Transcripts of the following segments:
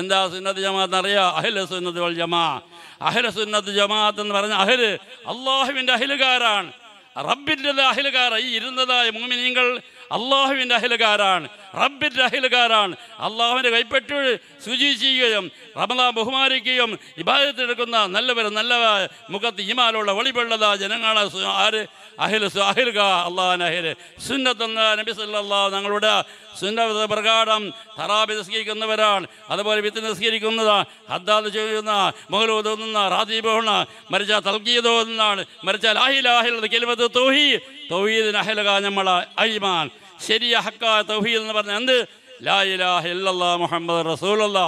എന്താ സുന്നത്ത് ജമാഅത്ത് അറിയാ അഹില സുന്നത്ത് വൽ ജമാ അഹില സുന്നത്ത് ജമാഅത്ത് എന്ന് പറഞ്ഞ അഹില് അള്ളാഹുവിൻ്റെ അഹിലുകാരാണ് റബ്ബിൻ്റെ അഹിലുകാർ ഈ ഇരുന്നതായ മുഅ്മിനീങ്ങൾ അള്ളാഹുവിൻ്റെ അഹിലുകാരാണ് റബ്ബിൻ്റെ അഹിലുകാരാണ് അള്ളാഹുവിൻ്റെ കൈപ്പെട്ട് ശുചിക്കുകയും റമല ബഹുമാനിക്കുകയും ഇബാദത്തെടുക്കുന്ന നല്ലവർ നല്ല മുഖത്ത് ഇമാലുള്ള വെളിപെള്ളത ജനങ്ങളെ ആര് അഹിൽ അഹിൽക അള്ളാഹൻ അഹിൽ സുന്നത്തെന്ന നബി സല്ലാ ഞങ്ങളുടെ സുന്നത പ്രകാരം തറാബി നിസ്കരിക്കുന്നവരാണ് അതുപോലെ വിത്ത് നിസ്കരിക്കുന്നത് ഹദ്ദാദ് ചെയ്യുന്ന മുഹലോതുന്ന റാദീബ് മരിച്ച തൽക്കീതോന്നാണ് അഹിൽ അഹിൽ കെൽവത് തോഹി തൗഹീദിന് അഹലക നമ്മളെ അയ്മാൻ ശരിയ ഹക്ക തൗഹീദ് എന്ന് പറഞ്ഞാൽ എന്ത് ലാ ഇലാഹ ഇല്ലല്ലാ മുഹമ്മദ് റസൂലല്ല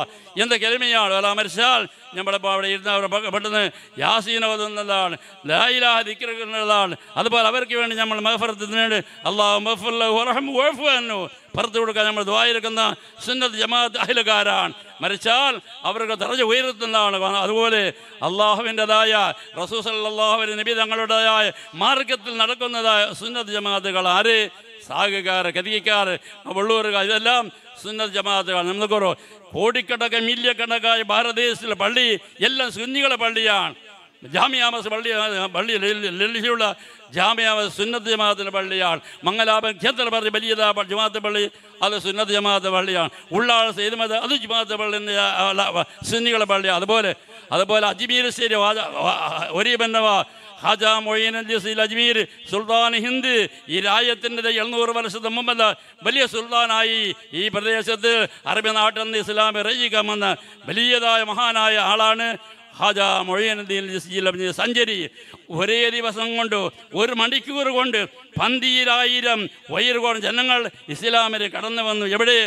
എന്ന കെളിമയാണ് ഒരാ മരിച്ചാൽ നമ്മളിപ്പോൾ അവിടെ ഇരുന്ന് അവർ പെട്ടെന്ന് യാസീന ഓതുന്നതാണ് ലാ ഇലാഹ ദിക്കറുന്നതാണ് അതുപോലെ അവർക്ക് വേണ്ടി നമ്മൾ മഹഫറത്തിനുവേണ്ടി അള്ളാഹു മഹഫുല്ലു പുറത്തു കൊടുക്കാൻ നമ്മൾ ദ്വായിരിക്കുന്ന സുന്നത്ത് ജമാഅത്ത് അഹിലുകാരാണ് മരിച്ചാൽ അവർക്ക് തറഞ്ഞ് ഉയർത്തുന്നതാണ് അതുപോലെ അള്ളാഹുവിൻ്റെതായ റസൂസ് അള്ളാഹുവിൻ്റെ നബി തങ്ങളുടേതായ മാർഗത്തിൽ നടക്കുന്നതായ സുന്നത്ത് ജമാഅത്തുകൾ ആരെ സാഗുകാർ കതിയക്കാർ വള്ളൂരുകാർ ഇതെല്ലാം സുന്നത്ത് ജമാഅത്തുകൾ നമുക്കൊരു കോടിക്കണക്കായ മില്യക്കണക്കായ ഭാരതദേശത്തിലെ പള്ളി എല്ലാം സുന്നികളെ പള്ളിയാണ് ജാമ്യാമസ് പള്ളി പള്ളി ലളിതയുള്ള ജാമ്യാമസ് സുന്നത്ത് ജമാഅത്തിൻ്റെ പള്ളിയാണ് മംഗലാപം ക്ഷേത്ര പള്ളി വലിയത ജമാഅത്ത് പള്ളി അത് സുന്നത്ത് ജമാഅത്ത് പള്ളിയാണ് ഉള്ളാൾ മത അത് ജമാഅത്ത് പള്ളി സുന്നികളെ പള്ളിയാണ് അതുപോലെ അതുപോലെ അജ്മീർ ശരി ഒരീ ബന്നവ ഹജ മൊയ്യൻ അൽ അജ്മീർ സുൽത്താൻ ഹിന്ദ് ഈ രാജ്യത്തിൻ്റെ എഴുന്നൂറ് വർഷത്തിന് മുമ്പല്ല വലിയ സുൽത്താനായി ഈ പ്രദേശത്ത് അറബി നാട്ടിൽ നിന്ന് ഇസ്ലാം ഇറങ്ങിക്കാമെന്ന് വലിയതായ മഹാനായ ആളാണ് ഹാജ മൊഴിയനദീൻ സഞ്ചരി ഒരേ ദിവസം കൊണ്ട് ഒരു മണിക്കൂർ കൊണ്ട് പന്തിയിലായിരം വയറുകോൺ ജനങ്ങൾ ഇസ്ലാമിൽ കടന്നു വന്നു എവിടെ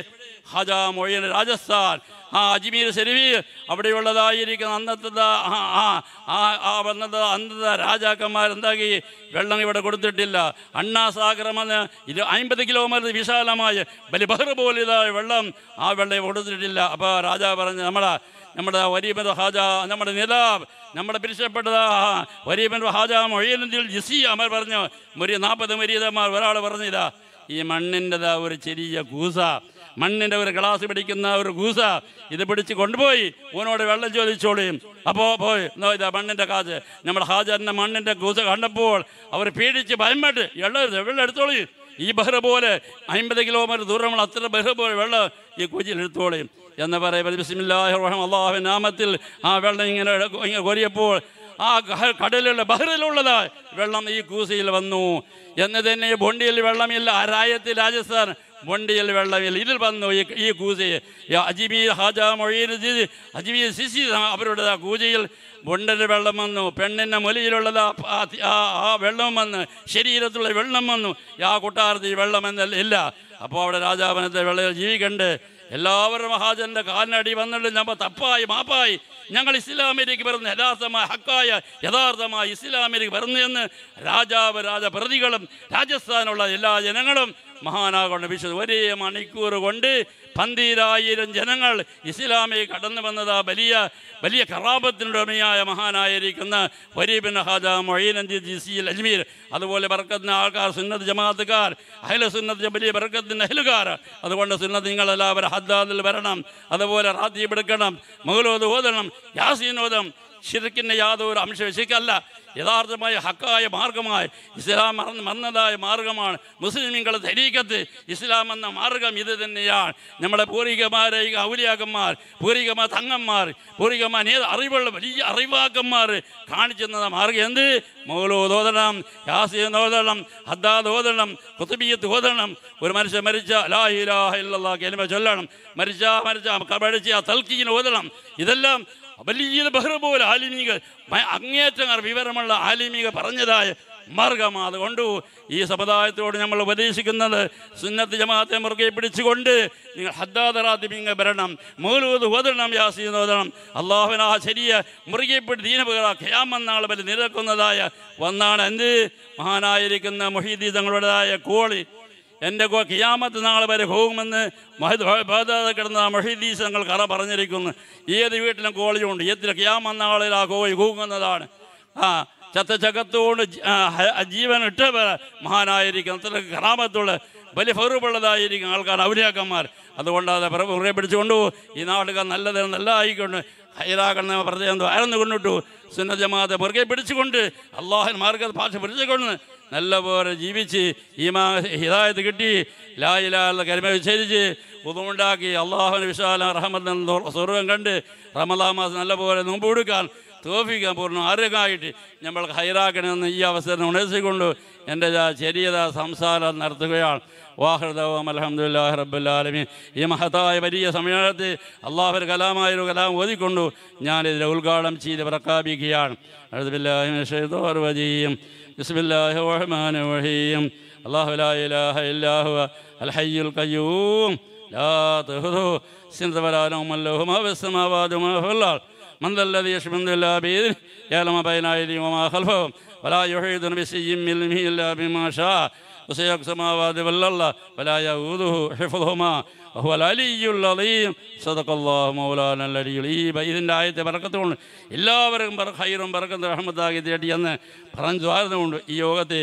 ഹജ മൊഴിയൻ രാജസ്ഥാൻ ആ അജ്മീർ ഷെരീഫ് അവിടെയുള്ളതായിരിക്കുന്ന അന്നത്തെ ആ വന്നത് അന്നത്തെ രാജാക്കന്മാർ എന്താക്കി വെള്ളം ഇവിടെ കൊടുത്തിട്ടില്ല അണ്ണാസാഗരമെന്ന് ഇത് അമ്പത് കിലോമീറ്റർ വിശാലമായ ബലിബഹർ പോലിതായ വെള്ളം ആ വെള്ളം കൊടുത്തിട്ടില്ല അപ്പോൾ രാജാവ് പറഞ്ഞു നമ്മളെ നമ്മുടെ വരീബൻ ഹാജ നമ്മുടെ നിലാബ് നമ്മുടെ പിരിച്ചപ്പെട്ടത് വരീബൻ ഹാജ മൊഴിയിൽ ജിസി അമർ പറഞ്ഞു മുരി നാൽപ്പത് മരീതമാർ ഒരാൾ പറഞ്ഞില്ല ഈ മണ്ണിൻ്റെതാ ഒരു ചെറിയ കൂസ മണ്ണിൻ്റെ ഒരു ഗ്ലാസ് പിടിക്കുന്ന ഒരു ഗൂസ ഇത് പിടിച്ച് കൊണ്ടുപോയി ഓനോട് വെള്ളം ചോദിച്ചോളിയും അപ്പോൾ പോയി ഇതാ മണ്ണിൻ്റെ കാജ് നമ്മൾ ഹാജറിൻ്റെ മണ്ണിൻ്റെ ഗൂസ കണ്ടപ്പോൾ അവർ പേടിച്ച് ഭയമായിട്ട് എള്ളരുത് വെള്ളം എടുത്തോളിയും ഈ ബഹ്റ പോലെ അമ്പത് കിലോമീറ്റർ ദൂരമുള്ള അത്ര ബഹ്റ പോലെ വെള്ളം ഈ കൊച്ചിയിൽ എന്ന് പറയുമ്പോൾ ബിസ്മില്ലാഹി റഹ്മാൻ അള്ളാഹു നാമത്തിൽ ആ വെള്ളം ഇങ്ങനെ ഇങ്ങനെ കൊരിയപ്പോൾ ആ കടലിലുള്ള ബഹ്റിലുള്ളത് വെള്ളം ഈ കൂസിയിൽ വന്നു എന്ന് തന്നെ ബൊണ്ടിയിൽ വെള്ളമില്ല അരായത്തിൽ രാജസ്ഥാൻ വണ്ടിയിൽ വെള്ളമില്ല ഇതിൽ വന്നു ഈ ഈ കൂജയെ അജിമി ഹാജ മൊഴിയിൽ അജിമി സിസി അവരുടെ ആ കൂജയിൽ വണ്ടൻ്റെ വെള്ളം വന്നു പെണ്ണിൻ്റെ മൊലിയിലുള്ളത് ആ വെള്ളം വന്നു ശരീരത്തിലുള്ള വെള്ളം വന്നു ആ കൊട്ടാരത്തിൽ വെള്ളം എന്നല്ല ഇല്ല അപ്പോൾ അവിടെ രാജാവനത്തെ വെള്ളം ജീവിക്കണ്ട് എല്ലാവരും മഹാജൻ്റെ കാലിനടി വന്നിട്ട് നമ്മൾ തപ്പായി മാപ്പായി ഞങ്ങൾ ഇസ്ലാമിലേക്ക് വരുന്ന യഥാർത്ഥമായ ഹക്കായ യഥാർത്ഥമായ ഇസ്ലാമിലേക്ക് വരുന്നതെന്ന് രാജാവ് രാജപ്രതികളും രാജസ്ഥാനുള്ള എല്ലാ ജനങ്ങളും മഹാനാകൊണ്ട് വിശ്വസ് ഒരേ മണിക്കൂർ കൊണ്ട് പന്തിരായിരം ജനങ്ങൾ ഇസ്ലാമി കടന്നു വന്നത് വലിയ വലിയ കറാപത്തിനുടമയായ മഹാനായിരിക്കുന്ന വരീബിൻ ഹാജ മൊയ്നന്ദി ജിസിയിൽ അജ്മീർ അതുപോലെ ബർക്കത്തിന് ആൾക്കാർ സുന്നത് ജമാഅത്തുകാർ അഹ്ല സുന്നത് വലിയ ബർക്കത്തിന് അഹ്ലുകാർ അതുകൊണ്ട് സുന്നത് നിങ്ങളെല്ലാവരും ഹദ്ദാദിൽ വരണം അതുപോലെ റാത്തീബ് എടുക്കണം ഓതണം യാസീനോദം ഷിർക്കിൻ്റെ യാതൊരു അംശ ശരിക്കല്ല യഥാർത്ഥമായ ഹക്കായ മാർഗമായി ഇസ്ലാം മറന്നതായ മാർഗമാണ് മുസ്ലിമീങ്ങളുടെ തരീക്കത്ത് ഇസ്ലാം എന്ന മാർഗം ഇത് തന്നെയാണ് നമ്മുടെ പൂർവികമാരെ ഔലിയാക്കന്മാർ പൂർവികമാർ തങ്ങന്മാർ പൂർവികമാർ ഏത് അറിവുള്ള വലിയ അറിവാക്കന്മാർ തന്ന മാർഗം എന്ത് മോലോ തോതണം യാസിയ തോതണം ഹദ്ദാദ് തോതണം കുത്തുബിയ തോതണം ഒരു മനുഷ്യൻ മരിച്ച ഇല്ലല്ലാഹ് കേലുമ ചൊല്ലണം മരിച്ച മരിച്ച കബഴിച്ച തൽക്കീന് ഓതണം ഇതെല്ലാം വലിയ ബഹ്റ പോലെ അങ്ങേറ്റങ്ങൾ വിവരമുള്ള ആലിമികൾ പറഞ്ഞതായ മാർഗമാണ് അതുകൊണ്ട് ഈ സമുദായത്തോട് നമ്മൾ ഉപദേശിക്കുന്നത് സുന്നത്ത് ജമാഅത്തെ മുറുകെ പിടിച്ചുകൊണ്ട് നിങ്ങൾ ഹദ്ദാദറാദിമിങ്ങ വരണം മൂലൂത് ഓതണം യാസീൻ ഓതണം അള്ളാഹുവിന് ആ ശരിയ മുറുകെ പിടി ദീനപകട ഖയാമെന്നാൾ വരെ നിരക്കുന്നതായ ഒന്നാണ് എന്ത് മഹാനായിരിക്കുന്ന മൊഹീദി തങ്ങളുടേതായ കോളി എൻ്റെ കിയാമത്ത് നാളെ വരെ പോകുമെന്ന് ബാധാതെ കിടന്ന മൊഹീദീസ് തങ്ങൾ കറ പറഞ്ഞിരിക്കുന്നു ഏത് വീട്ടിലും കോളേജുണ്ട് എത്ര കിയാമത്ത് നാളിൽ ആ കോഴി കൂങ്ങുന്നതാണ് ആ ചത്തച്ചകത്തോട് ജീവൻ ഇട്ട് മഹാനായിരിക്കും അത്ര ഗ്രാമത്തോട് വലിയ ഫെറുള്ളതായിരിക്കും ആൾക്കാർ ഔലിയാക്കന്മാർ അതുകൊണ്ട് അത് പുറകെ പിടിച്ചുകൊണ്ടു ഈ നാടുകാർ നല്ലത് നല്ല ആയിക്കൊണ്ട് ഹൈറാകണം പ്രത്യേകം ആരെന്ന് കൊണ്ടിട്ടു സുന്ന ജമാഅത്തെ പുറകെ പിടിച്ചുകൊണ്ട് അള്ളാഹൻ മാർഗ ഭാഷ പിടിച്ചുകൊണ്ട് നല്ലപോലെ ജീവിച്ച് മാ ഹിതായത് കിട്ടി ലായിലാല കരിമ വിച്ഛേദിച്ച് ഉതുണ്ടാക്കി അള്ളാഹുവിന് വിശാല റഹ്മദ് സ്വർഗം കണ്ട് റമദാമാസ് നല്ലപോലെ നോമ്പ് കൊടുക്കാൻ തോഫിക്കാൻ പൂർണ്ണം അറിയായിട്ട് നമ്മൾ ഹൈറാക്കണമെന്ന് ഈ അവസരം ഉണർത്തിക്കൊണ്ട് എൻ്റെ ശരിയത സംസാരം നടത്തുകയാണ് വാഹൃദവും അലഹമുല്ലാ റബ്ബുല്ലാലമീൻ ഈ മഹത്തായ വലിയ സമ്മേളനത്തിൽ അള്ളാഹുൽ കലാമായൊരു കലാം ഓതിക്കൊണ്ടു ഞാനിതിനെ ഉദ്ഘാടനം ചെയ്ത് പ്രഖ്യാപിക്കുകയാണ് അഴുതുബില്ലാഹിം ബിസ്മില്ലാഹി റഹ്മാൻ റഹീം അള്ളാഹു من ذا الذي يشمل إلا بإذنه يعلم بين أيديهم وما خلفهم ولا يحيطون بشيء من علمه إلا بما شاء وسيق السماوات والأرض فلا يؤوده حفظهما وهو العلي العظيم صدق الله مولانا العلي العظيم ഇതിൻ്റെ ആയത്തെ പറക്കത്തുകൊണ്ട് എല്ലാവർക്കും ഹൈറും പറക്കത്തും റഹ്മത്താക്കി തേട്ടി എന്ന് പറഞ്ഞു ആയിരുന്നുകൊണ്ട് ഈ യോഗത്തെ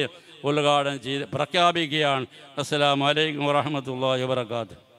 ഉദ്ഘാടനം ചെയ്ത് പ്രഖ്യാപിക്കുകയാണ് അസ്സാം വലൈക്കും വാഹമത്തല്ലാ വാബർക്കാത്തു